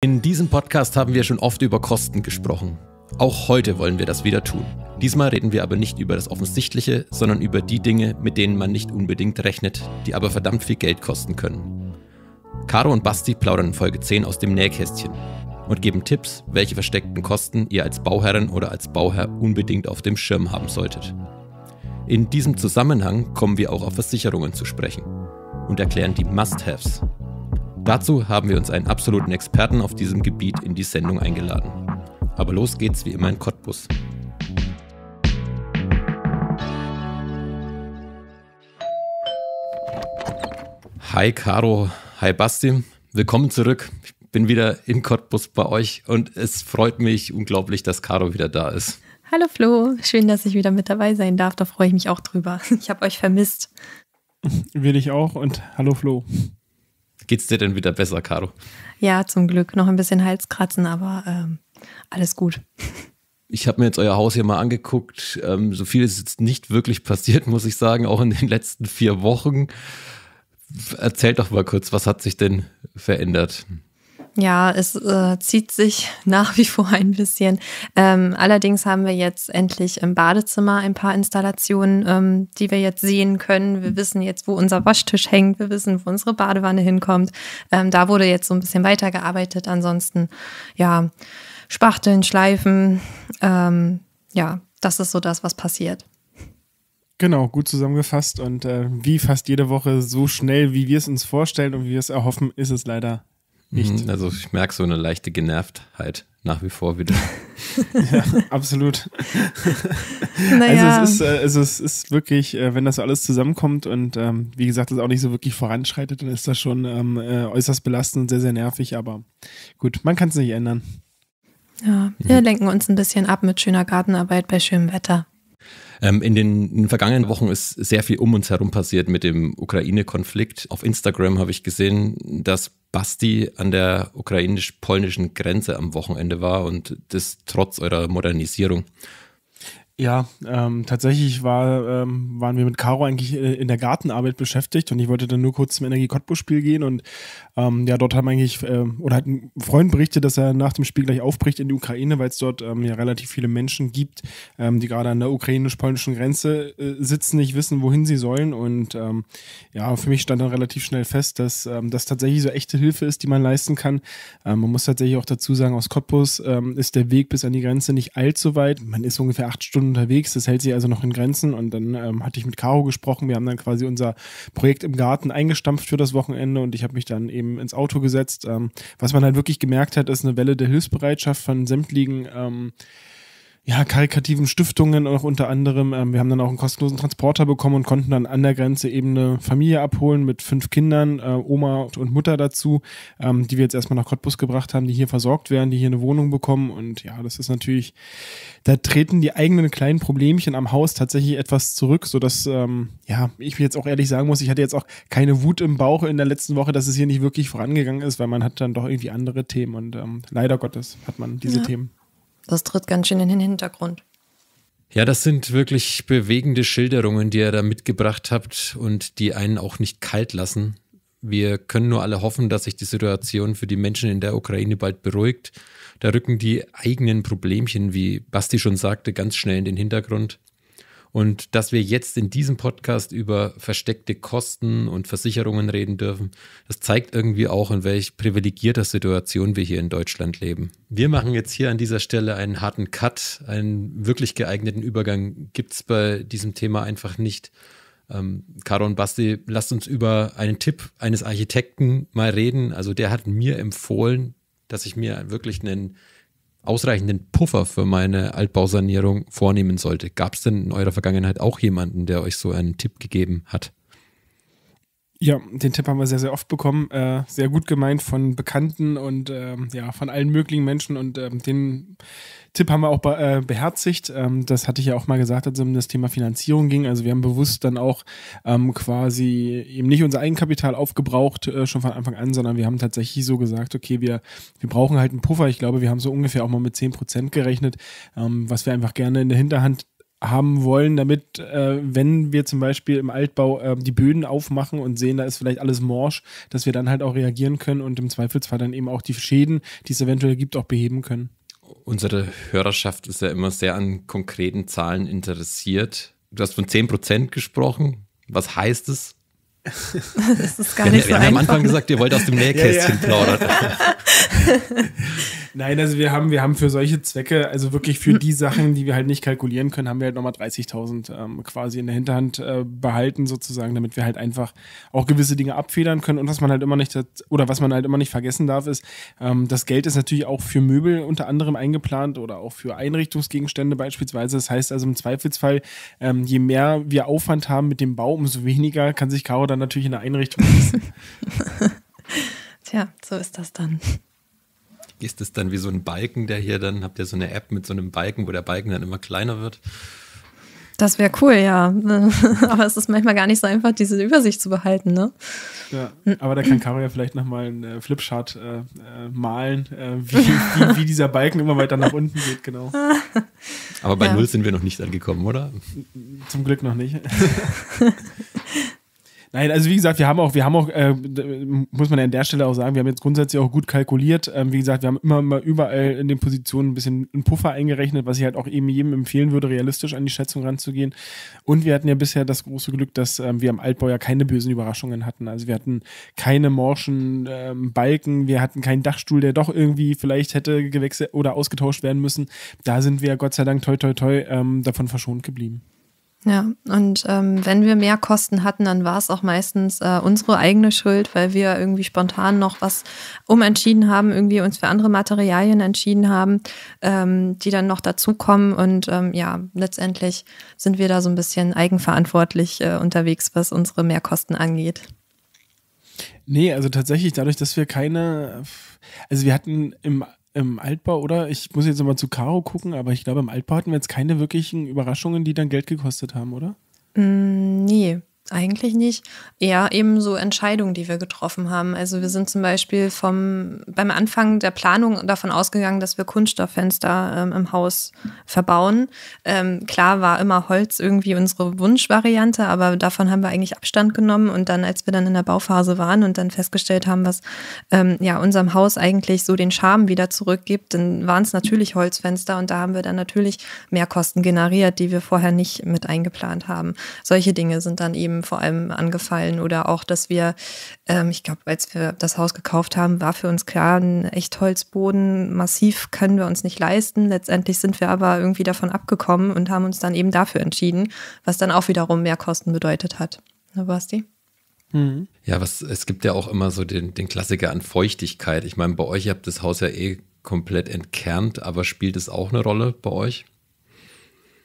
In diesem Podcast haben wir schon oft über Kosten gesprochen. Auch heute wollen wir das wieder tun. Diesmal reden wir aber nicht über das Offensichtliche, sondern über die Dinge, mit denen man nicht unbedingt rechnet, die aber verdammt viel Geld kosten können. Caro und Basti plaudern in Folge 10 aus dem Nähkästchen und geben Tipps, welche versteckten Kosten ihr als Bauherrin oder als Bauherr unbedingt auf dem Schirm haben solltet. In diesem Zusammenhang kommen wir auch auf Versicherungen zu sprechen und erklären die Must-Haves, Dazu haben wir uns einen absoluten Experten auf diesem Gebiet in die Sendung eingeladen. Aber los geht's wie immer in Cottbus. Hi Caro, hi Basti, willkommen zurück. Ich bin wieder in Cottbus bei euch und es freut mich unglaublich, dass Caro wieder da ist. Hallo Flo, schön, dass ich wieder mit dabei sein darf. Da freue ich mich auch drüber. Ich habe euch vermisst. Will ich auch und hallo Flo. Geht's dir denn wieder besser, Caro? Ja, zum Glück. Noch ein bisschen Halskratzen, aber ähm, alles gut. Ich habe mir jetzt euer Haus hier mal angeguckt. Ähm, so viel ist jetzt nicht wirklich passiert, muss ich sagen, auch in den letzten vier Wochen. Erzählt doch mal kurz, was hat sich denn verändert? Ja, es äh, zieht sich nach wie vor ein bisschen. Ähm, allerdings haben wir jetzt endlich im Badezimmer ein paar Installationen, ähm, die wir jetzt sehen können. Wir wissen jetzt, wo unser Waschtisch hängt. Wir wissen, wo unsere Badewanne hinkommt. Ähm, da wurde jetzt so ein bisschen weitergearbeitet. Ansonsten, ja, Spachteln, Schleifen. Ähm, ja, das ist so das, was passiert. Genau, gut zusammengefasst. Und äh, wie fast jede Woche, so schnell, wie wir es uns vorstellen und wie wir es erhoffen, ist es leider nicht. Mhm, also ich merke so eine leichte Genervtheit nach wie vor wieder. ja, absolut. Also naja. Also es ist, äh, also es ist wirklich, äh, wenn das alles zusammenkommt und ähm, wie gesagt, das auch nicht so wirklich voranschreitet, dann ist das schon ähm, äh, äußerst belastend und sehr, sehr nervig, aber gut, man kann es nicht ändern. Ja, wir mhm. lenken uns ein bisschen ab mit schöner Gartenarbeit bei schönem Wetter. Ähm, in, den, in, den, vergangenen Wochen ist sehr viel um uns herum passiert mit dem Ukraine-Konflikt. Auf Instagram habe ich gesehen, dass Basti an der ukrainisch-polnischen Grenze am Wochenende war und das trotz eurer Modernisierung. Ja, ähm, tatsächlich war, ähm, waren wir mit Caro eigentlich äh, in der Gartenarbeit beschäftigt und ich wollte dann nur kurz zum Energie-Cottbus-Spiel gehen und ähm, ja, dort haben eigentlich, äh, oder hat ein Freund berichtet, dass er nach dem Spiel gleich aufbricht in die Ukraine, weil es dort ähm, ja relativ viele Menschen gibt, ähm, die gerade an der ukrainisch-polnischen Grenze äh, sitzen, nicht wissen, wohin sie sollen und ähm, ja, für mich stand dann relativ schnell fest, dass ähm, das tatsächlich so echte Hilfe ist, die man leisten kann. Ähm, man muss tatsächlich auch dazu sagen, aus Cottbus ähm, ist der Weg bis an die Grenze nicht allzu weit, man ist ungefähr acht Stunden unterwegs. Das hält sich also noch in Grenzen. Und dann ähm, hatte ich mit Caro gesprochen. Wir haben dann quasi unser Projekt im Garten eingestampft für das Wochenende und ich habe mich dann eben ins Auto gesetzt. Ähm, was man dann halt wirklich gemerkt hat, ist eine Welle der Hilfsbereitschaft von sämtlichen ähm, ja, karikativen Stiftungen auch unter anderem. Ähm, wir haben dann auch einen kostenlosen Transporter bekommen und konnten dann an der Grenze eben eine Familie abholen mit fünf Kindern, äh, Oma und Mutter dazu, ähm, die wir jetzt erstmal nach Cottbus gebracht haben, die hier versorgt werden, die hier eine Wohnung bekommen. Und ja, das ist natürlich, da treten die eigenen kleinen Problemchen am Haus tatsächlich etwas zurück, sodass, ähm, ja, ich jetzt auch ehrlich sagen muss, ich hatte jetzt auch keine Wut im Bauch in der letzten Woche, dass es hier nicht wirklich vorangegangen ist, weil man hat dann doch irgendwie andere Themen und ähm, leider Gottes hat man diese ja. Themen. Das tritt ganz schön in den Hintergrund. Ja, das sind wirklich bewegende Schilderungen, die ihr da mitgebracht habt und die einen auch nicht kalt lassen. Wir können nur alle hoffen, dass sich die Situation für die Menschen in der Ukraine bald beruhigt. Da rücken die eigenen Problemchen, wie Basti schon sagte, ganz schnell in den Hintergrund. Und dass wir jetzt in diesem Podcast über versteckte Kosten und Versicherungen reden dürfen, das zeigt irgendwie auch, in welch privilegierter Situation wir hier in Deutschland leben. Wir machen jetzt hier an dieser Stelle einen harten Cut. Einen wirklich geeigneten Übergang gibt es bei diesem Thema einfach nicht. Ähm, Caro und Basti, lasst uns über einen Tipp eines Architekten mal reden. Also der hat mir empfohlen, dass ich mir wirklich einen ausreichenden Puffer für meine Altbausanierung vornehmen sollte. Gab es denn in eurer Vergangenheit auch jemanden, der euch so einen Tipp gegeben hat? Ja, den Tipp haben wir sehr, sehr oft bekommen. Äh, sehr gut gemeint von Bekannten und äh, ja, von allen möglichen Menschen. Und äh, den Tipp haben wir auch be äh, beherzigt. Ähm, das hatte ich ja auch mal gesagt, als es um das Thema Finanzierung ging. Also wir haben bewusst dann auch ähm, quasi eben nicht unser Eigenkapital aufgebraucht, äh, schon von Anfang an, sondern wir haben tatsächlich so gesagt, okay, wir, wir brauchen halt einen Puffer. Ich glaube, wir haben so ungefähr auch mal mit 10% gerechnet, ähm, was wir einfach gerne in der Hinterhand haben wollen, damit, äh, wenn wir zum Beispiel im Altbau äh, die Böden aufmachen und sehen, da ist vielleicht alles morsch, dass wir dann halt auch reagieren können und im Zweifelsfall dann eben auch die Schäden, die es eventuell gibt, auch beheben können. Unsere Hörerschaft ist ja immer sehr an konkreten Zahlen interessiert. Du hast von 10% gesprochen. Was heißt es? das ist gar wir, nicht wir so Wir haben am Anfang gesagt, ihr wollt aus dem Nähkästchen ja, ja. plaudern. Nein, also wir haben, wir haben für solche Zwecke, also wirklich für die Sachen, die wir halt nicht kalkulieren können, haben wir halt nochmal 30.000 ähm, quasi in der Hinterhand äh, behalten sozusagen, damit wir halt einfach auch gewisse Dinge abfedern können. Und was man halt immer nicht, oder was man halt immer nicht vergessen darf, ist, ähm, das Geld ist natürlich auch für Möbel unter anderem eingeplant oder auch für Einrichtungsgegenstände beispielsweise. Das heißt also im Zweifelsfall, ähm, je mehr wir Aufwand haben mit dem Bau, umso weniger kann sich Caro dann natürlich in der Einrichtung Tja, so ist das dann ist das dann wie so ein Balken, der hier dann, habt ihr so eine App mit so einem Balken, wo der Balken dann immer kleiner wird? Das wäre cool, ja. aber es ist manchmal gar nicht so einfach, diese Übersicht zu behalten, ne? Ja, hm. aber da kann Caro ja vielleicht nochmal einen äh, Flipchart äh, äh, malen, äh, wie, wie, wie, dieser Balken immer weiter nach unten geht, genau. Aber bei ja. Null sind wir noch nicht angekommen, oder? Zum Glück noch nicht. Nein, also wie gesagt, wir haben auch, wir haben auch, äh, muss man ja an der Stelle auch sagen, wir haben jetzt grundsätzlich auch gut kalkuliert. Ähm, wie gesagt, wir haben immer mal überall in den Positionen ein bisschen einen Puffer eingerechnet, was ich halt auch eben jedem empfehlen würde, realistisch an die Schätzung ranzugehen. Und wir hatten ja bisher das große Glück, dass ähm, wir am Altbau ja keine bösen Überraschungen hatten. Also wir hatten keine morschen ähm, Balken, wir hatten keinen Dachstuhl, der doch irgendwie vielleicht hätte gewechselt oder ausgetauscht werden müssen. Da sind wir Gott sei Dank toi toi toi ähm, davon verschont geblieben. Ja, und ähm, wenn wir mehr Kosten hatten, dann war es auch meistens äh, unsere eigene Schuld, weil wir irgendwie spontan noch was umentschieden haben, irgendwie uns für andere Materialien entschieden haben, ähm, die dann noch dazukommen. Und ähm, ja, letztendlich sind wir da so ein bisschen eigenverantwortlich äh, unterwegs, was unsere Mehrkosten angeht. Nee, also tatsächlich dadurch, dass wir keine, also wir hatten im im Altbau, oder? Ich muss jetzt immer zu Caro gucken, aber ich glaube, im Altbau hatten wir jetzt keine wirklichen Überraschungen, die dann Geld gekostet haben, oder? Mm, nee. Eigentlich nicht. Eher eben so Entscheidungen, die wir getroffen haben. Also wir sind zum Beispiel vom, beim Anfang der Planung davon ausgegangen, dass wir Kunststofffenster ähm, im Haus verbauen. Ähm, klar war immer Holz irgendwie unsere Wunschvariante, aber davon haben wir eigentlich Abstand genommen. Und dann, als wir dann in der Bauphase waren und dann festgestellt haben, was ähm, ja unserem Haus eigentlich so den Charme wieder zurückgibt, dann waren es natürlich Holzfenster und da haben wir dann natürlich mehr Kosten generiert, die wir vorher nicht mit eingeplant haben. Solche Dinge sind dann eben vor allem angefallen oder auch, dass wir, ähm, ich glaube, als wir das Haus gekauft haben, war für uns klar, ein Echtholzboden massiv können wir uns nicht leisten. Letztendlich sind wir aber irgendwie davon abgekommen und haben uns dann eben dafür entschieden, was dann auch wiederum mehr Kosten bedeutet hat. Na, ne, Basti? Mhm. Ja, was, es gibt ja auch immer so den, den Klassiker an Feuchtigkeit. Ich meine, bei euch, ihr habt das Haus ja eh komplett entkernt, aber spielt es auch eine Rolle bei euch?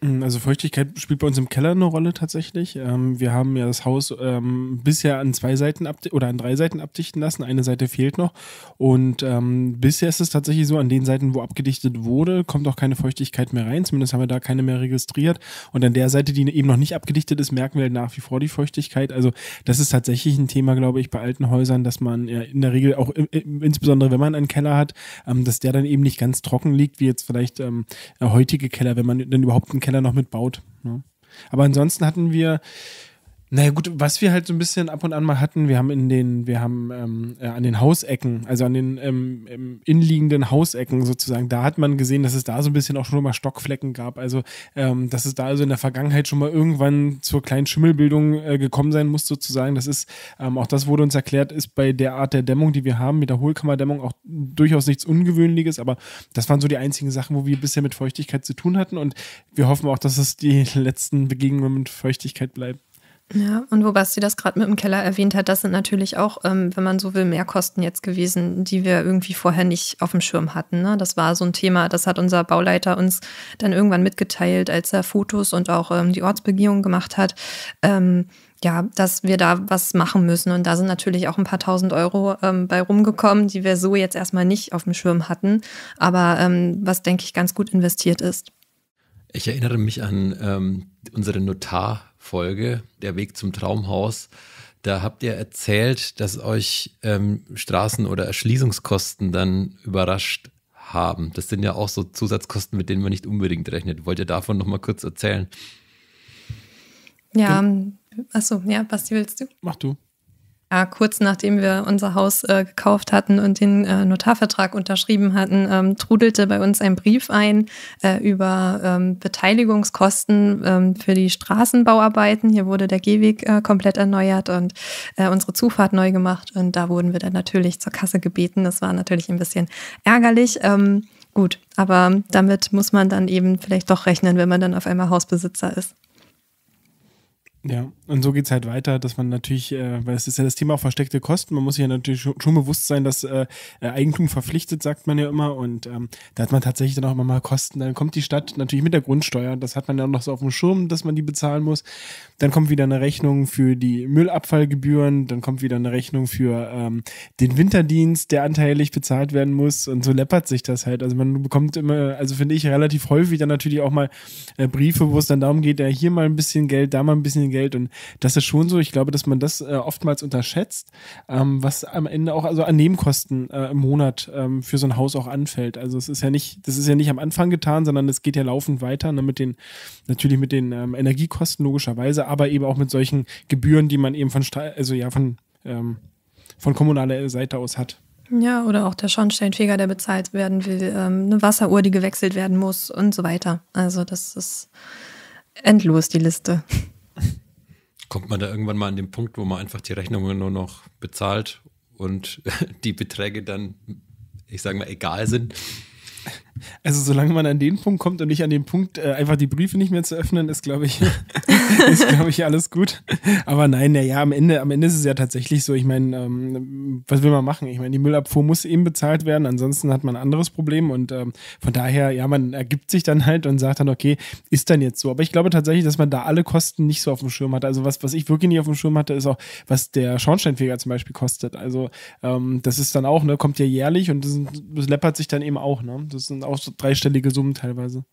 Mm, also Feuchtigkeit spielt bei uns im Keller eine Rolle tatsächlich. Ähm, wir haben ja das Haus ähm, bisher an zwei Seiten oder an drei Seiten abdichten lassen. Eine Seite fehlt noch. Und ähm, bisher ist es tatsächlich so, an den Seiten, wo abgedichtet wurde, kommt auch keine Feuchtigkeit mehr rein. Zumindest haben wir da keine mehr registriert. Und an der Seite, die eben noch nicht abgedichtet ist, merken wir nach wie vor die Feuchtigkeit. Also das ist tatsächlich ein Thema, glaube ich, bei alten Häusern, dass man ja in der Regel auch äh, äh, insbesondere, wenn man einen Keller hat, ähm, dass der dann eben nicht ganz trocken liegt, wie jetzt vielleicht ähm, heutige Keller, wenn man dann überhaupt einen Keller keiner noch mitbaut. Ne? Aber ansonsten hatten wir naja gut, was wir halt so ein bisschen ab und an mal hatten, wir haben in den, wir haben ähm, äh, an den Hausecken, also an den ähm, inliegenden Hausecken sozusagen, da hat man gesehen, dass es da so ein bisschen auch schon mal Stockflecken gab. Also ähm, dass es da also in der Vergangenheit schon mal irgendwann zur kleinen Schimmelbildung äh, gekommen sein muss sozusagen. Das ist, ähm, auch das wurde uns erklärt, ist bei der Art der Dämmung, die wir haben, mit der Hohlkammerdämmung auch durchaus nichts Ungewöhnliches, aber das waren so die einzigen Sachen, wo wir bisher mit Feuchtigkeit zu tun hatten und wir hoffen auch, dass es die letzten Begegnungen mit Feuchtigkeit bleibt. Ja, und wo Basti das gerade mit dem Keller erwähnt hat, das sind natürlich auch, ähm, wenn man so will, Mehrkosten jetzt gewesen, die wir irgendwie vorher nicht auf dem Schirm hatten. Ne? Das war so ein Thema, das hat unser Bauleiter uns dann irgendwann mitgeteilt, als er Fotos und auch ähm, die Ortsbegehung gemacht hat. Ähm, ja, dass wir da was machen müssen. Und da sind natürlich auch ein paar tausend Euro ähm, bei rumgekommen, die wir so jetzt erstmal nicht auf dem Schirm hatten, aber ähm, was, denke ich, ganz gut investiert ist. Ich erinnere mich an ähm, unseren Notar Folge, Der Weg zum Traumhaus, da habt ihr erzählt, dass euch ähm, Straßen- oder Erschließungskosten dann überrascht haben. Das sind ja auch so Zusatzkosten, mit denen man nicht unbedingt rechnet. Wollt ihr davon nochmal kurz erzählen? Ja, ähm, achso, ja, Basti, willst du? Mach du ja, äh, kurz nachdem wir unser Haus äh, gekauft hatten und den äh, Notarvertrag unterschrieben hatten, ähm, trudelte bei uns ein Brief ein äh, über ähm, Beteiligungskosten ähm, für die Straßenbauarbeiten. Hier wurde der Gehweg äh, komplett erneuert und äh, unsere Zufahrt neu gemacht. Und da wurden wir dann natürlich zur Kasse gebeten. Das war natürlich ein bisschen ärgerlich. Ähm, gut, aber damit muss man dann eben vielleicht doch rechnen, wenn man dann auf einmal Hausbesitzer ist. Ja, und so geht es halt weiter, dass man natürlich, äh, weil es ist ja das Thema auch versteckte Kosten, man muss sich ja natürlich schon bewusst sein, dass äh, äh, Eigentum verpflichtet, sagt man ja immer, und ähm, da hat man tatsächlich dann auch immer mal Kosten. Dann kommt die Stadt natürlich mit der Grundsteuer, das hat man ja noch so auf dem Schirm, dass man die bezahlen muss. Dann kommt wieder eine Rechnung für die Müllabfallgebühren, dann kommt wieder eine Rechnung für ähm, den Winterdienst, der anteilig bezahlt werden muss, und so läppert sich das halt. Also man bekommt immer, also finde ich relativ häufig dann natürlich auch mal äh, Briefe, wo es dann darum geht, ja, hier mal ein bisschen Geld, da mal ein bisschen Geld. Geld. Und das ist schon so, ich glaube, dass man das äh, oftmals unterschätzt, ähm, was am Ende auch also an Nebenkosten äh, im Monat ähm, für so ein Haus auch anfällt. Also es ist ja nicht, das ist ja nicht am Anfang getan, sondern es geht ja laufend weiter, ne, mit den, natürlich mit den ähm, Energiekosten logischerweise, aber eben auch mit solchen Gebühren, die man eben von also ja, von, ähm, von kommunaler Seite aus hat. Ja, oder auch der Schornsteinfeger, der bezahlt werden will, ähm, eine Wasseruhr, die gewechselt werden muss und so weiter. Also das ist endlos, die Liste kommt man da irgendwann mal an den Punkt, wo man einfach die Rechnungen nur noch bezahlt und die Beträge dann, ich sage mal, egal sind? Also solange man an den Punkt kommt und nicht an den Punkt, äh, einfach die Briefe nicht mehr zu öffnen, ist, glaube ich, ist, glaube ich, alles gut. Aber nein, naja, am Ende, am Ende ist es ja tatsächlich so. Ich meine, ähm, was will man machen? Ich meine, die Müllabfuhr muss eben bezahlt werden, ansonsten hat man ein anderes Problem und ähm, von daher, ja, man ergibt sich dann halt und sagt dann, okay, ist dann jetzt so. Aber ich glaube tatsächlich, dass man da alle Kosten nicht so auf dem Schirm hat. Also was, was ich wirklich nicht auf dem Schirm hatte, ist auch, was der Schornsteinfeger zum Beispiel kostet. Also ähm, das ist dann auch, ne, kommt ja jährlich und das, das läppert sich dann eben auch, ne? Das sind auch so dreistellige Summen teilweise.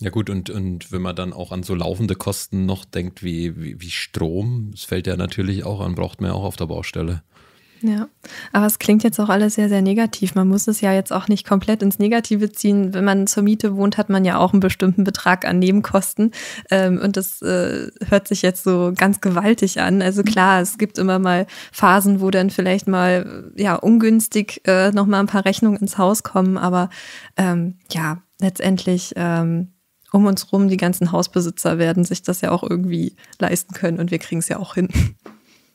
Ja gut, und, und wenn man dann auch an so laufende Kosten noch denkt, wie, wie, wie Strom, das fällt ja natürlich auch an, braucht man ja auch auf der Baustelle. Ja, aber es klingt jetzt auch alles sehr, sehr negativ. Man muss es ja jetzt auch nicht komplett ins Negative ziehen. Wenn man zur Miete wohnt, hat man ja auch einen bestimmten Betrag an Nebenkosten. Ähm, und das äh, hört sich jetzt so ganz gewaltig an. Also klar, es gibt immer mal Phasen, wo dann vielleicht mal ja ungünstig äh, nochmal ein paar Rechnungen ins Haus kommen. Aber ähm, ja, letztendlich. Ähm, um uns rum, die ganzen Hausbesitzer werden sich das ja auch irgendwie leisten können und wir kriegen es ja auch hin.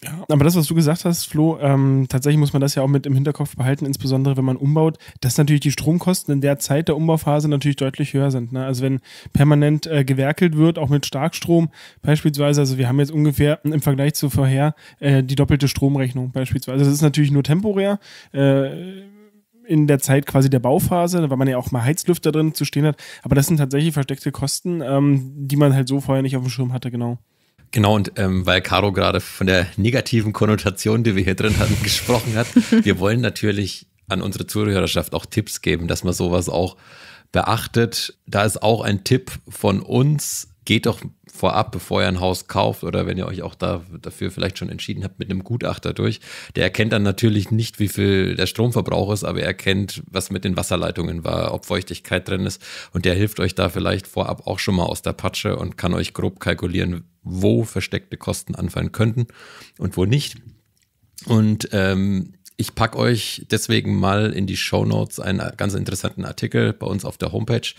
Ja, aber das, was du gesagt hast, Flo, ähm, tatsächlich muss man das ja auch mit im Hinterkopf behalten, insbesondere wenn man umbaut, dass natürlich die Stromkosten in der Zeit der Umbauphase natürlich deutlich höher sind. Ne? Also wenn permanent äh, gewerkelt wird, auch mit Starkstrom beispielsweise, also wir haben jetzt ungefähr im Vergleich zu vorher äh, die doppelte Stromrechnung beispielsweise. Das ist natürlich nur temporär. Äh, in der Zeit quasi der Bauphase, weil man ja auch mal Heizlüfter drin zu stehen hat. Aber das sind tatsächlich versteckte Kosten, ähm, die man halt so vorher nicht auf dem Schirm hatte, genau. Genau, und ähm, weil Caro gerade von der negativen Konnotation, die wir hier drin hatten, gesprochen hat, wir wollen natürlich an unsere Zuhörerschaft auch Tipps geben, dass man sowas auch beachtet. Da ist auch ein Tipp von uns, geht doch vorab, bevor ihr ein Haus kauft oder wenn ihr euch auch da, dafür vielleicht schon entschieden habt, mit einem Gutachter durch. Der erkennt dann natürlich nicht, wie viel der Stromverbrauch ist, aber er erkennt, was mit den Wasserleitungen war, ob Feuchtigkeit drin ist und der hilft euch da vielleicht vorab auch schon mal aus der Patsche und kann euch grob kalkulieren, wo versteckte Kosten anfallen könnten und wo nicht. Und ähm, ich packe euch deswegen mal in die Show Notes einen ganz interessanten Artikel bei uns auf der Homepage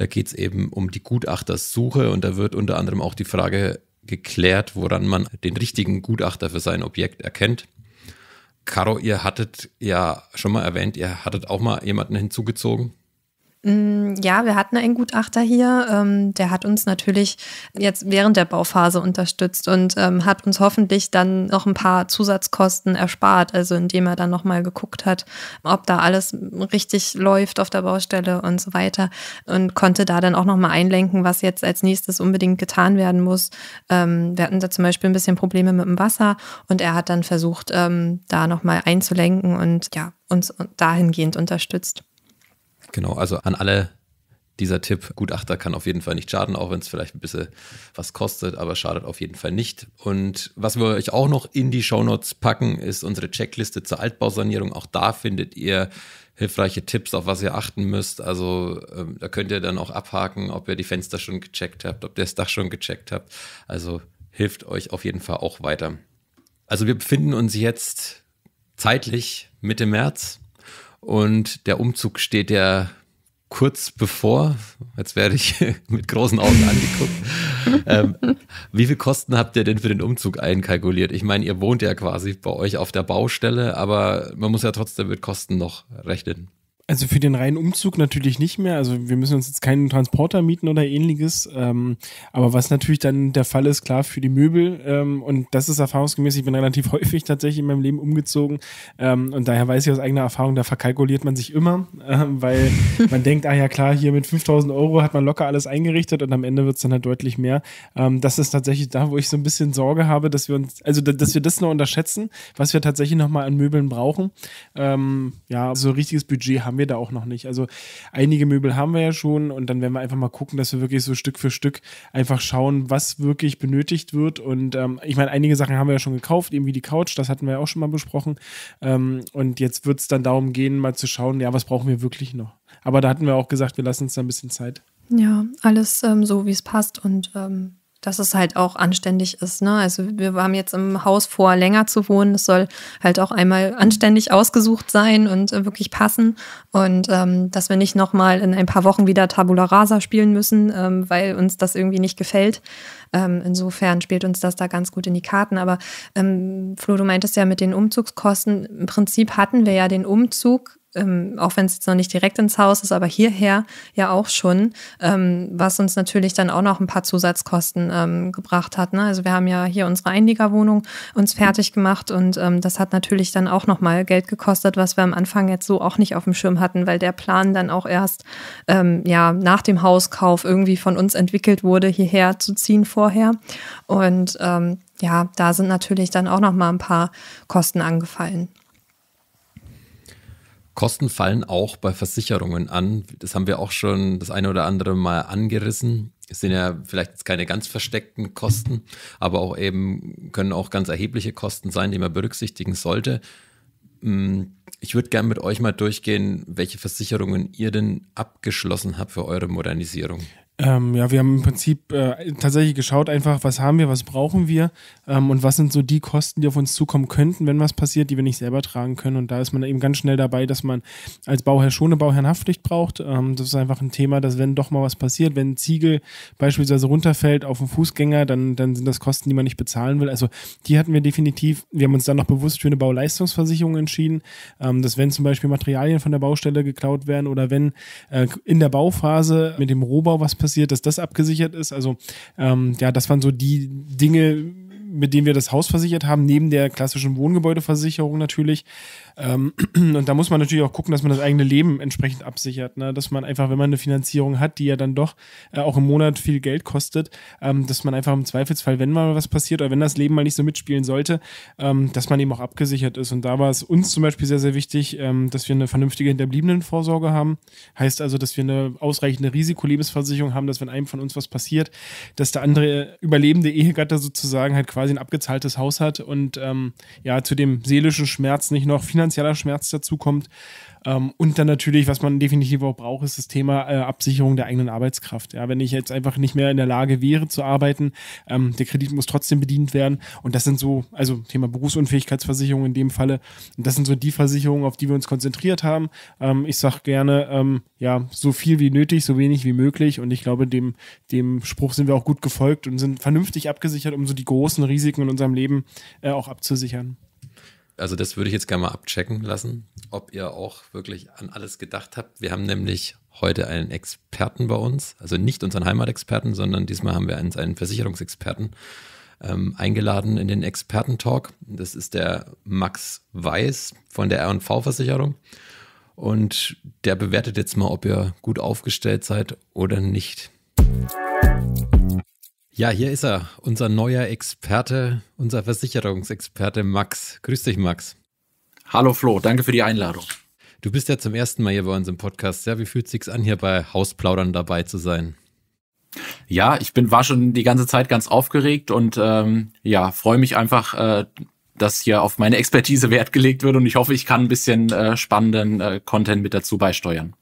da geht es eben um die Gutachtersuche und da wird unter anderem auch die Frage geklärt, woran man den richtigen Gutachter für sein Objekt erkennt. Caro, ihr hattet ja schon mal erwähnt, ihr hattet auch mal jemanden hinzugezogen. Mm, ja, wir hatten einen Gutachter hier. Ähm, der hat uns natürlich jetzt während der Bauphase unterstützt und ähm, hat uns hoffentlich dann noch ein paar Zusatzkosten erspart, also indem er dann nochmal geguckt hat, ob da alles richtig läuft auf der Baustelle und so weiter und konnte da dann auch nochmal einlenken, was jetzt als nächstes unbedingt getan werden muss. Ähm, wir hatten da zum Beispiel ein bisschen Probleme mit dem Wasser und er hat dann versucht, da nochmal einzulenken und ja, uns dahingehend unterstützt. Genau, also an alle dieser Tipp, Gutachter kann auf jeden Fall nicht schaden, auch wenn es vielleicht ein bisschen was kostet, aber schadet auf jeden Fall nicht. Und was wir euch auch noch in die Shownotes packen, ist unsere Checkliste zur Altbausanierung. Auch da findet ihr hilfreiche Tipps, auf was ihr achten müsst. Also ähm, da könnt ihr dann auch abhaken, ob ihr die Fenster schon gecheckt habt, ob ihr das Dach schon gecheckt habt. Also hilft euch auf jeden Fall auch weiter. Also wir befinden uns jetzt zeitlich Mitte März und der Umzug steht ja kurz bevor. Jetzt werde ich mit großen Augen angeguckt. ähm, wie viel Kosten habt ihr denn für den Umzug einkalkuliert? Ich meine, ihr wohnt ja quasi bei euch auf der Baustelle, aber man muss ja trotzdem mit Kosten noch rechnen. Also für den reinen Umzug natürlich nicht mehr. Also wir müssen uns jetzt keinen Transporter mieten oder ähnliches. Ähm, aber was natürlich dann der Fall ist, klar, für die Möbel. Ähm, und das ist erfahrungsgemäß, ich bin relativ häufig tatsächlich in meinem Leben umgezogen. Ähm, und daher weiß ich aus eigener Erfahrung, da verkalkuliert man sich immer, ähm, weil man denkt, ah ja klar, hier mit 5000 Euro hat man locker alles eingerichtet und am Ende wird es dann halt deutlich mehr. Ähm, das ist tatsächlich da, wo ich so ein bisschen Sorge habe, dass wir uns, also dass wir das nur unterschätzen, was wir tatsächlich nochmal an Möbeln brauchen. Ähm, ja, so ein richtiges Budget haben wir wir da auch noch nicht. Also einige Möbel haben wir ja schon und dann werden wir einfach mal gucken, dass wir wirklich so Stück für Stück einfach schauen, was wirklich benötigt wird. Und ähm, ich meine, einige Sachen haben wir ja schon gekauft, eben wie die Couch, das hatten wir ja auch schon mal besprochen. Ähm, und jetzt wird es dann darum gehen, mal zu schauen, ja, was brauchen wir wirklich noch. Aber da hatten wir auch gesagt, wir lassen uns da ein bisschen Zeit. Ja, alles ähm, so, wie es passt und ähm, dass es halt auch anständig ist. Ne? Also wir haben jetzt im Haus vor, länger zu wohnen. Es soll halt auch einmal anständig ausgesucht sein und äh, wirklich passen. Und ähm, dass wir nicht nochmal in ein paar Wochen wieder Tabula Rasa spielen müssen, ähm, weil uns das irgendwie nicht gefällt. Ähm, insofern spielt uns das da ganz gut in die Karten. Aber ähm, Flo, du meintest ja mit den Umzugskosten, im Prinzip hatten wir ja den Umzug ähm, auch wenn es jetzt noch nicht direkt ins Haus ist, aber hierher ja auch schon, ähm, was uns natürlich dann auch noch ein paar Zusatzkosten ähm, gebracht hat. Ne? Also wir haben ja hier unsere Einliegerwohnung uns fertig gemacht und ähm, das hat natürlich dann auch nochmal Geld gekostet, was wir am Anfang jetzt so auch nicht auf dem Schirm hatten, weil der Plan dann auch erst ähm, ja nach dem Hauskauf irgendwie von uns entwickelt wurde, hierher zu ziehen vorher. Und ähm, ja, da sind natürlich dann auch nochmal ein paar Kosten angefallen. Kosten fallen auch bei Versicherungen an. Das haben wir auch schon das eine oder andere Mal angerissen. Es sind ja vielleicht jetzt keine ganz versteckten Kosten, aber auch eben können auch ganz erhebliche Kosten sein, die man berücksichtigen sollte. Mm, ich würde gerne mit euch mal durchgehen, welche Versicherungen ihr denn abgeschlossen habt für eure Modernisierung. Ähm, ja, wir haben im Prinzip äh, tatsächlich geschaut, einfach, was haben wir, was brauchen wir ähm, und was sind so die Kosten, die auf uns zukommen könnten, wenn was passiert, die wir nicht selber tragen können. Und da ist man eben ganz schnell dabei, dass man als Bauherr schon eine Bauherrnhaftpflicht braucht. Ähm, das ist einfach ein Thema, dass wenn doch mal was passiert, wenn ein Ziegel beispielsweise runterfällt auf einen Fußgänger, dann, dann sind das Kosten, die man nicht bezahlen will. Also die hatten wir definitiv. Wir haben uns dann noch bewusst für eine Bauleistungsversicherung entschieden, ähm, dass wenn zum Beispiel Materialien von der Baustelle geklaut werden oder wenn äh, in der Bauphase mit dem Rohbau was passiert, interessiert, dass das abgesichert ist. Also ähm, ja, das waren so die Dinge, mit dem wir das Haus versichert haben, neben der klassischen Wohngebäudeversicherung natürlich. Ähm, und da muss man natürlich auch gucken, dass man das eigene Leben entsprechend absichert. Ne? Dass man einfach, wenn man eine Finanzierung hat, die ja dann doch äh, auch im Monat viel Geld kostet, ähm, dass man einfach im Zweifelsfall, wenn mal was passiert oder wenn das Leben mal nicht so mitspielen sollte, ähm, dass man eben auch abgesichert ist. Und da war es uns zum Beispiel sehr, sehr wichtig, ähm, dass wir eine vernünftige Hinterbliebenenvorsorge haben. Heißt also, dass wir eine ausreichende Risikolebensversicherung haben, dass wenn einem von uns was passiert, dass der andere überlebende Ehegatte sozusagen halt quasi quasi ein abgezahltes Haus hat und ähm, ja zu dem seelischen Schmerz nicht noch finanzieller Schmerz dazukommt, ähm, und dann natürlich, was man definitiv auch braucht, ist das Thema äh, Absicherung der eigenen Arbeitskraft. Ja, wenn ich jetzt einfach nicht mehr in der Lage wäre zu arbeiten, ähm, der Kredit muss trotzdem bedient werden. Und das sind so, also Thema Berufsunfähigkeitsversicherung in dem Falle, und das sind so die Versicherungen, auf die wir uns konzentriert haben. Ähm, ich sage gerne, ähm, ja, so viel wie nötig, so wenig wie möglich. Und ich glaube, dem, dem Spruch sind wir auch gut gefolgt und sind vernünftig abgesichert, um so die großen Risiken in unserem Leben äh, auch abzusichern also das würde ich jetzt gerne mal abchecken lassen, ob ihr auch wirklich an alles gedacht habt. Wir haben nämlich heute einen Experten bei uns, also nicht unseren Heimatexperten, sondern diesmal haben wir einen, einen Versicherungsexperten ähm, eingeladen in den Experten-Talk. Das ist der Max Weiß von der R&V-Versicherung. Und der bewertet jetzt mal, ob ihr gut aufgestellt seid oder nicht. Ja, hier ist er, unser neuer Experte, unser Versicherungsexperte Max. Grüß dich, Max. Hallo Flo, danke für die Einladung. Du bist ja zum ersten Mal hier bei uns im Podcast. Ja, wie fühlt es sich an, hier bei Hausplaudern dabei zu sein? Ja, ich bin war schon die ganze Zeit ganz aufgeregt und ähm, ja freue mich einfach, äh, dass hier auf meine Expertise Wert gelegt wird und ich hoffe, ich kann ein bisschen äh, spannenden äh, Content mit dazu beisteuern.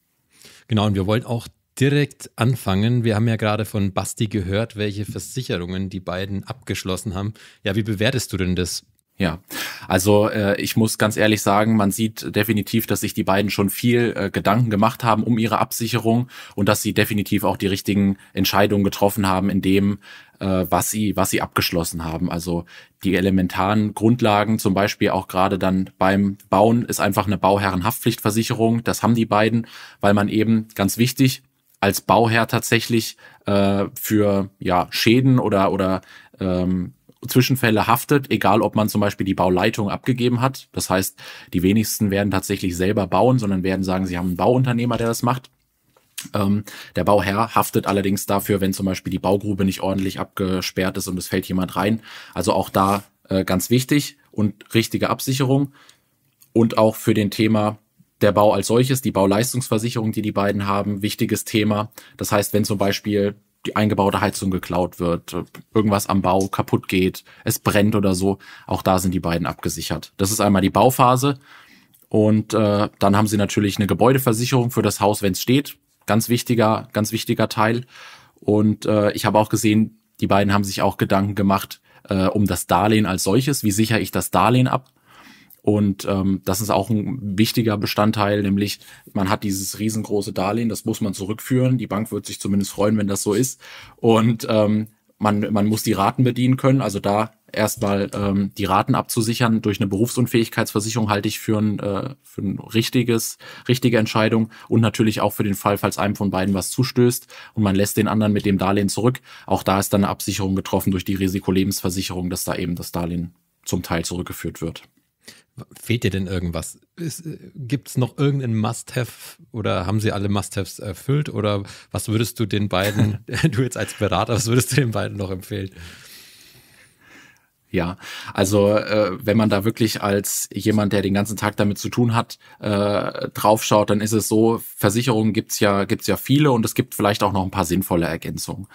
Genau, und wir wollen auch direkt anfangen. Wir haben ja gerade von Basti gehört, welche Versicherungen die beiden abgeschlossen haben. Ja, wie bewertest du denn das? Ja, also äh, ich muss ganz ehrlich sagen, man sieht definitiv, dass sich die beiden schon viel äh, Gedanken gemacht haben um ihre Absicherung und dass sie definitiv auch die richtigen Entscheidungen getroffen haben in dem, äh, was sie was sie abgeschlossen haben. Also die elementaren Grundlagen, zum Beispiel auch gerade dann beim Bauen, ist einfach eine Bauherrenhaftpflichtversicherung. Das haben die beiden, weil man eben ganz wichtig als Bauherr tatsächlich äh, für ja, Schäden oder, oder ähm, Zwischenfälle haftet, egal ob man zum Beispiel die Bauleitung abgegeben hat. Das heißt, die wenigsten werden tatsächlich selber bauen, sondern werden sagen, sie haben einen Bauunternehmer, der das macht. Ähm, der Bauherr haftet allerdings dafür, wenn zum Beispiel die Baugrube nicht ordentlich abgesperrt ist und es fällt jemand rein. Also auch da äh, ganz wichtig und richtige Absicherung. Und auch für den Thema der Bau als solches, die Bauleistungsversicherung, die die beiden haben, wichtiges Thema. Das heißt, wenn zum Beispiel die eingebaute Heizung geklaut wird, irgendwas am Bau kaputt geht, es brennt oder so, auch da sind die beiden abgesichert. Das ist einmal die Bauphase und äh, dann haben sie natürlich eine Gebäudeversicherung für das Haus, wenn es steht. Ganz wichtiger, ganz wichtiger Teil. Und äh, ich habe auch gesehen, die beiden haben sich auch Gedanken gemacht äh, um das Darlehen als solches. Wie sichere ich das Darlehen ab? Und ähm, das ist auch ein wichtiger Bestandteil, nämlich man hat dieses riesengroße Darlehen, das muss man zurückführen. Die Bank wird sich zumindest freuen, wenn das so ist. Und ähm, man, man muss die Raten bedienen können. Also da erstmal ähm, die Raten abzusichern durch eine Berufsunfähigkeitsversicherung halte ich für ein, äh, für ein richtiges, richtige Entscheidung und natürlich auch für den Fall, falls einem von beiden was zustößt und man lässt den anderen mit dem Darlehen zurück. Auch da ist dann eine Absicherung getroffen durch die Risikolebensversicherung, dass da eben das Darlehen zum Teil zurückgeführt wird. Fehlt dir denn irgendwas? Äh, gibt es noch irgendein Must-Have oder haben sie alle Must-Haves erfüllt? Oder was würdest du den beiden, du jetzt als Berater, was würdest du den beiden noch empfehlen? Ja, also äh, wenn man da wirklich als jemand, der den ganzen Tag damit zu tun hat, äh, draufschaut, dann ist es so, Versicherungen gibt's ja, gibt's ja viele und es gibt vielleicht auch noch ein paar sinnvolle Ergänzungen.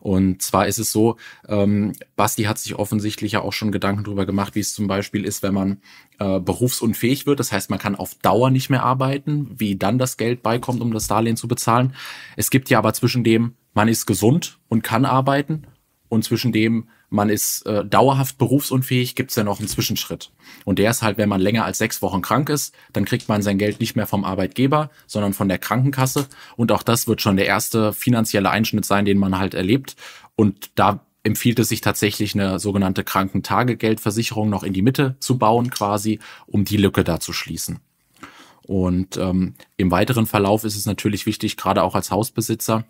Und zwar ist es so, ähm, Basti hat sich offensichtlich ja auch schon Gedanken darüber gemacht, wie es zum Beispiel ist, wenn man äh, berufsunfähig wird. Das heißt, man kann auf Dauer nicht mehr arbeiten, wie dann das Geld beikommt, um das Darlehen zu bezahlen. Es gibt ja aber zwischen dem, man ist gesund und kann arbeiten und zwischen dem, man ist äh, dauerhaft berufsunfähig, gibt's ja noch einen Zwischenschritt. Und der ist halt, wenn man länger als sechs Wochen krank ist, dann kriegt man sein Geld nicht mehr vom Arbeitgeber, sondern von der Krankenkasse. Und auch das wird schon der erste finanzielle Einschnitt sein, den man halt erlebt. Und da empfiehlt es sich tatsächlich, eine sogenannte Krankentagegeldversicherung noch in die Mitte zu bauen, quasi, um die Lücke da zu schließen. Und ähm, im weiteren Verlauf ist es natürlich wichtig, gerade auch als Hausbesitzer,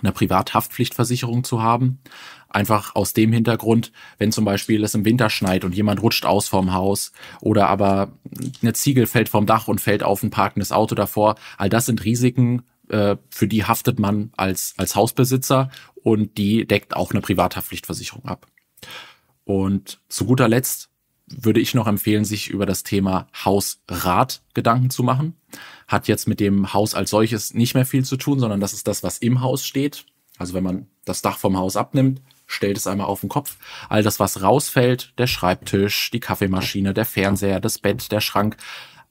eine Privathaftpflichtversicherung zu haben. Einfach aus dem Hintergrund, wenn zum Beispiel es im Winter schneit und jemand rutscht aus vom Haus oder aber eine Ziegel fällt vom Dach und fällt auf ein parkendes Auto davor. All das sind Risiken, äh, für die haftet man als, als Hausbesitzer und die deckt auch eine Privathaftpflichtversicherung ab. Und zu guter Letzt würde ich noch empfehlen, sich über das Thema Hausrat Gedanken zu machen hat jetzt mit dem Haus als solches nicht mehr viel zu tun, sondern das ist das, was im Haus steht. Also wenn man das Dach vom Haus abnimmt, stellt es einmal auf den Kopf. All das, was rausfällt, der Schreibtisch, die Kaffeemaschine, der Fernseher, das Bett, der Schrank,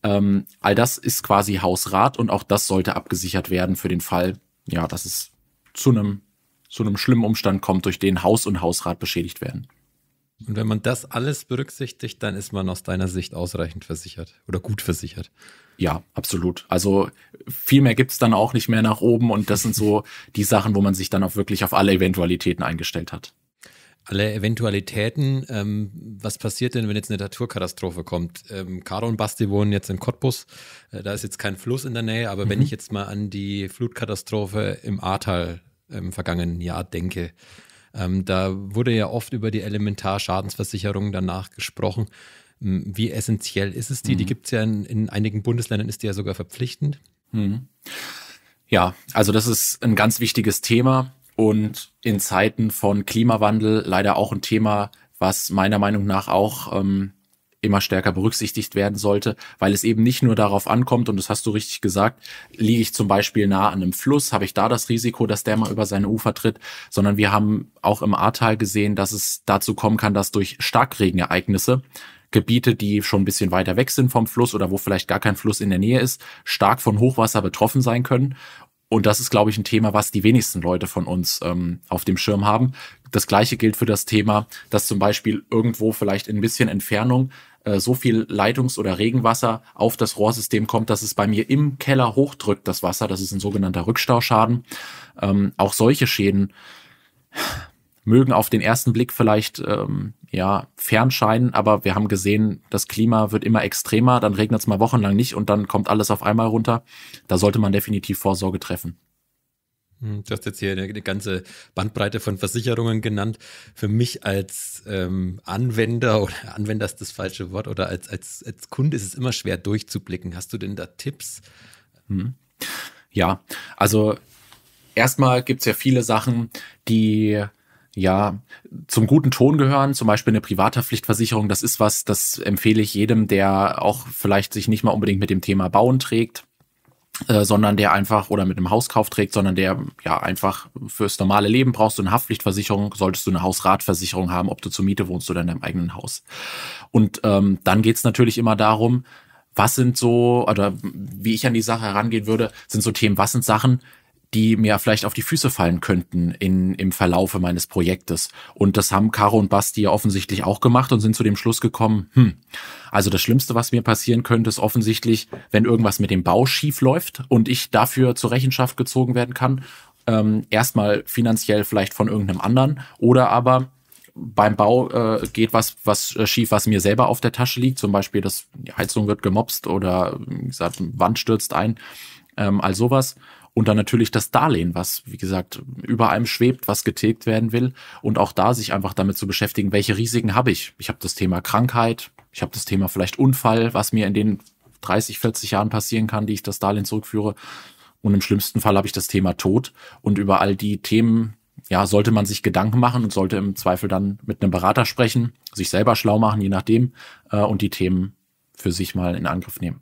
ähm, all das ist quasi Hausrat und auch das sollte abgesichert werden für den Fall, ja, dass es zu einem zu einem schlimmen Umstand kommt, durch den Haus und Hausrat beschädigt werden. Und wenn man das alles berücksichtigt, dann ist man aus deiner Sicht ausreichend versichert oder gut versichert. Ja, absolut. Also viel mehr gibt es dann auch nicht mehr nach oben und das sind so die Sachen, wo man sich dann auch wirklich auf alle Eventualitäten eingestellt hat. Alle Eventualitäten, ähm, was passiert denn, wenn jetzt eine Naturkatastrophe kommt? Ähm, Caro und Basti wohnen jetzt in Cottbus, äh, da ist jetzt kein Fluss in der Nähe, aber mhm. wenn ich jetzt mal an die Flutkatastrophe im Ahrtal im ähm, vergangenen Jahr denke, ähm, da wurde ja oft über die Elementarschadensversicherung danach gesprochen. Wie essentiell ist es die? Mhm. Die gibt es ja in, in, einigen Bundesländern, ist die ja sogar verpflichtend. Mhm. Ja, also das ist ein ganz wichtiges Thema und in Zeiten von Klimawandel leider auch ein Thema, was meiner Meinung nach auch ähm, immer stärker berücksichtigt werden sollte, weil es eben nicht nur darauf ankommt, und das hast du richtig gesagt, liege ich zum Beispiel nah an einem Fluss, habe ich da das Risiko, dass der mal über seine Ufer tritt, sondern wir haben auch im Ahrtal gesehen, dass es dazu kommen kann, dass durch Starkregenereignisse Gebiete, die schon ein bisschen weiter weg sind vom Fluss oder wo vielleicht gar kein Fluss in der Nähe ist, stark von Hochwasser betroffen sein können. Und das ist, glaube ich, ein Thema, was die wenigsten Leute von uns ähm, auf dem Schirm haben. Das gleiche gilt für das Thema, dass zum Beispiel irgendwo vielleicht in ein bisschen Entfernung äh, so viel Leitungs- oder Regenwasser auf das Rohrsystem kommt, dass es bei mir im Keller hochdrückt, das Wasser. Das ist ein sogenannter Rückstauschaden. Ähm, auch solche Schäden mögen auf den ersten Blick vielleicht ähm, ja fernscheinen, aber wir haben gesehen, das Klima wird immer extremer, dann regnet es mal wochenlang nicht und dann kommt alles auf einmal runter. Da sollte man definitiv Vorsorge treffen. Hm, du hast jetzt hier eine, eine, ganze Bandbreite von Versicherungen genannt. Für mich als ähm, Anwender oder Anwender ist das falsche Wort oder als, als, als Kunde ist es immer schwer durchzublicken. Hast du denn da Tipps? Hm. Ja, also erstmal gibt es ja viele Sachen, die ja zum guten Ton gehören, zum Beispiel eine Privathaftpflichtversicherung, das ist was, das empfehle ich jedem, der auch vielleicht sich nicht mal unbedingt mit dem Thema Bauen trägt äh, sondern der einfach oder mit einem Hauskauf trägt, sondern der ja einfach fürs normale Leben brauchst du eine Haftpflichtversicherung, solltest du eine Hausratversicherung haben, ob du zur Miete wohnst oder in deinem eigenen Haus. Und ähm, dann geht's natürlich immer darum, was sind so, oder wie ich an die Sache herangehen würde, sind so Themen, was sind Sachen, die mir vielleicht auf die Füße fallen könnten in, im Verlaufe meines Projektes. Und das haben Caro und Basti ja offensichtlich auch gemacht und sind zu dem Schluss gekommen, hm, also das Schlimmste, was mir passieren könnte, ist offensichtlich, wenn irgendwas mit dem Bau schief läuft und ich dafür zur Rechenschaft gezogen werden kann, ähm, erstmal finanziell vielleicht von irgendeinem anderen oder aber beim Bau äh, geht was, was äh, schief, was mir selber auf der Tasche liegt. Zum Beispiel, dass die Heizung wird gemopst oder wie gesagt, Wand stürzt ein, ähm, all sowas. Und dann natürlich das Darlehen, was, wie gesagt, über einem schwebt, was getilgt werden will. Und auch da sich einfach damit zu beschäftigen, welche Risiken habe ich? Ich habe das Thema Krankheit, ich habe das Thema vielleicht Unfall, was mir in den 30, 40 Jahren passieren kann, die ich das Darlehen zurückführe. Und im schlimmsten Fall habe ich das Thema Tod. Und über all die Themen, ja, sollte man sich Gedanken machen und sollte im Zweifel dann mit einem Berater sprechen, sich selber schlau machen, je nachdem, äh, und die Themen für sich mal in Angriff nehmen.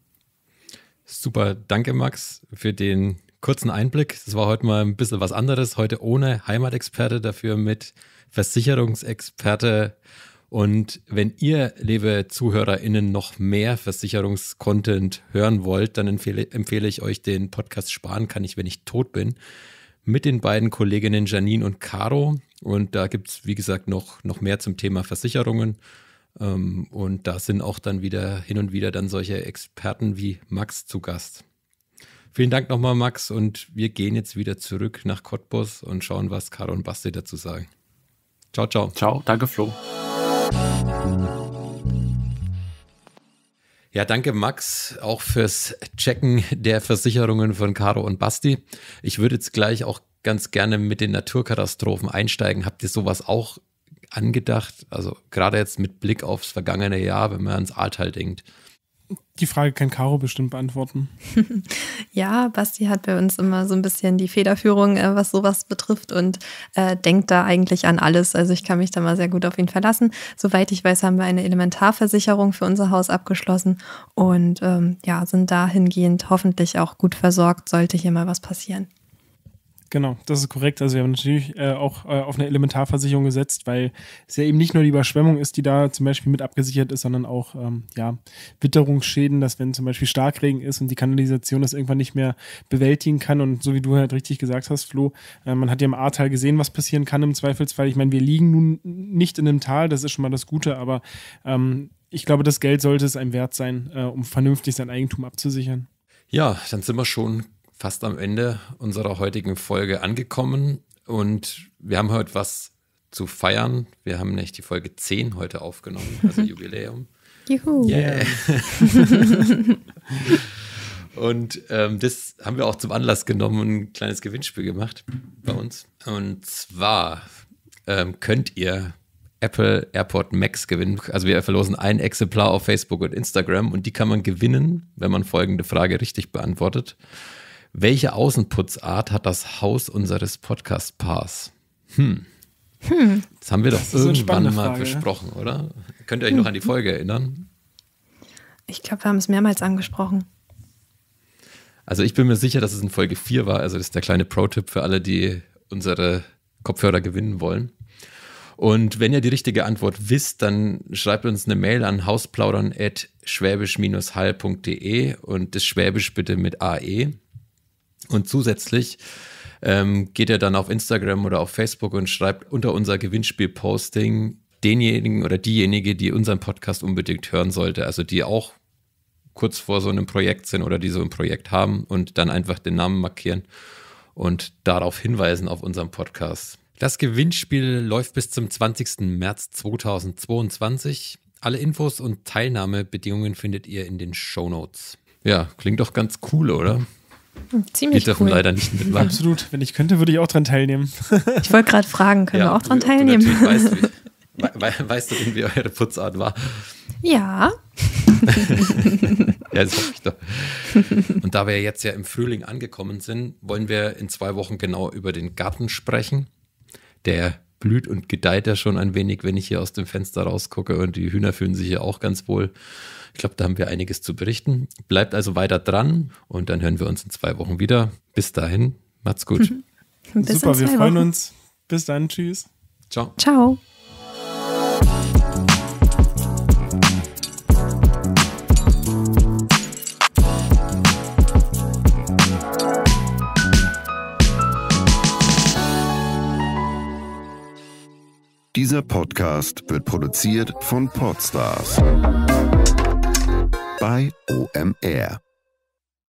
Super, danke Max für den kurzen Einblick. Das war heute mal ein bisschen was anderes. Heute ohne Heimatexperte, dafür mit Versicherungsexperte. Und wenn ihr, liebe ZuhörerInnen, noch mehr Versicherungskontent hören wollt, dann empfehle, empfehle ich euch den Podcast Sparen kann ich, wenn ich tot bin mit den beiden Kolleginnen Janine und Caro. Und da gibt es, wie gesagt, noch, noch mehr zum Thema Versicherungen. Ähm, und da sind auch dann wieder hin und wieder dann solche Experten wie Max zu Gast. Vielen Dank nochmal, Max. Und wir gehen jetzt wieder zurück nach Cottbus und schauen, was Caro und Basti dazu sagen. Ciao, ciao. Ciao, danke, Flo. Ja, danke Max auch fürs Checken der Versicherungen von Caro und Basti. Ich würde jetzt gleich auch ganz gerne mit den Naturkatastrophen einsteigen. Habt ihr sowas auch angedacht? Also gerade jetzt mit Blick aufs vergangene Jahr, wenn man ans Ahrtal denkt. Die Frage kann Caro bestimmt beantworten. ja, Basti hat bei uns immer so ein bisschen die Federführung, äh, was sowas betrifft und äh, denkt da eigentlich an alles. Also ich kann mich da mal sehr gut auf ihn verlassen. Soweit ich weiß, haben wir eine Elementarversicherung für unser Haus abgeschlossen und ähm, ja, sind dahingehend hoffentlich auch gut versorgt, sollte hier mal was passieren. Genau, das ist korrekt. Also wir haben natürlich äh, auch äh, auf eine Elementarversicherung gesetzt, weil es ja eben nicht nur die Überschwemmung ist, die da zum Beispiel mit abgesichert ist, sondern auch ähm, ja, Witterungsschäden, dass wenn zum Beispiel Starkregen ist und die Kanalisation das irgendwann nicht mehr bewältigen kann und so wie du halt richtig gesagt hast, Flo, äh, man hat ja im Ahrtal gesehen, was passieren kann im Zweifelsfall. Ich meine, wir liegen nun nicht in einem Tal, das ist schon mal das Gute, aber ähm, ich glaube, das Geld sollte es einem wert sein, äh, um vernünftig sein Eigentum abzusichern. Ja, dann sind wir schon fast am Ende unserer heutigen Folge angekommen und wir haben heute was zu feiern. Wir haben nämlich die Folge 10 heute aufgenommen, also Jubiläum. Juhu. Yeah. und ähm, das haben wir auch zum Anlass genommen und ein kleines Gewinnspiel gemacht bei uns. Und zwar ähm, könnt ihr Apple AirPod Max gewinnen. Also wir verlosen ein Exemplar auf Facebook und Instagram und die kann man gewinnen, wenn man folgende Frage richtig beantwortet. Welche Außenputzart hat das Haus unseres Podcast-Paars? Hm. hm. Das haben wir doch irgendwann mal Frage, besprochen, oder? Könnt ihr euch noch an die hm. Folge erinnern? Ich glaube, wir haben es mehrmals angesprochen. Also ich bin mir sicher, dass es in Folge 4 war. Also das ist der kleine Pro-Tipp für alle, die unsere Kopfhörer gewinnen wollen. Und wenn ihr die richtige Antwort wisst, dann schreibt uns eine Mail an hausplaudern.schwäbisch-hall.de und das Schwäbisch bitte mit AE. Und zusätzlich ähm, geht er dann auf Instagram oder auf Facebook und schreibt unter unser Gewinnspiel-Posting denjenigen oder diejenige, die unseren Podcast unbedingt hören sollte, also die auch kurz vor so einem Projekt sind oder die so ein Projekt haben und dann einfach den Namen markieren und darauf hinweisen auf unseren Podcast. Das Gewinnspiel läuft bis zum 20. März 2022. Alle Infos und Teilnahmebedingungen findet ihr in den Show Notes. Ja, klingt doch ganz cool, oder? Ziemlich Wir dürfen cool. leider nicht mitmachen. Absolut. Wenn ich könnte, würde ich auch dran teilnehmen. ich wollte gerade fragen, können ja, wir auch dran teilnehmen? Du weißt, wie, weißt du wie eure Putzart war? Ja. ja, das hoffe ich doch. Und da wir jetzt ja im Frühling angekommen sind, wollen wir in zwei Wochen genau über den Garten sprechen. Der blüht und gedeiht ja schon ein wenig, wenn ich hier aus dem Fenster rausgucke und die Hühner fühlen sich ja auch ganz wohl. Ich glaube, da haben wir einiges zu berichten. Bleibt also weiter dran und dann hören wir uns in zwei Wochen wieder. Bis dahin, macht's gut. Mhm. Super, wir Wochen. freuen uns. Bis dann, tschüss. Ciao. Ciao. Dieser Podcast wird produziert von Podstars bei OMR.